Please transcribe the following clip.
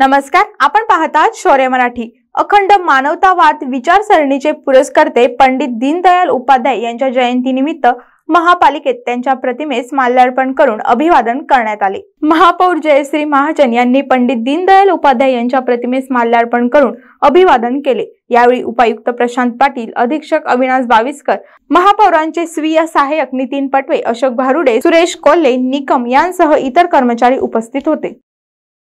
नमस्कार आपण पाहतात शौर्य मराठी अखंड मानवतावाद विचारसरणीचे पुरस्कर्ते पंडित दीनदयाल उपाध्याय यांच्या जयंतीनिमित्त महापालिकेत त्यांच्या प्रतिमेस माल्यार्पण करून अभिवादन करण्यात आले महापौर जयश्री महाजन यांनी पंडित दीनदयाल उपाध्याय यांच्या प्रतिमेस माल्यार्पण करून अभिवादन केले यावेळी उपायुक्त प्रशांत पाटील अधीक्षक अविनाश बाविस्कर महापौरांचे स्वीय सहाय्यक नितीन पटवे अशोक भारुडे सुरेश कोल्हे निकम यांसह इतर कर्मचारी उपस्थित होते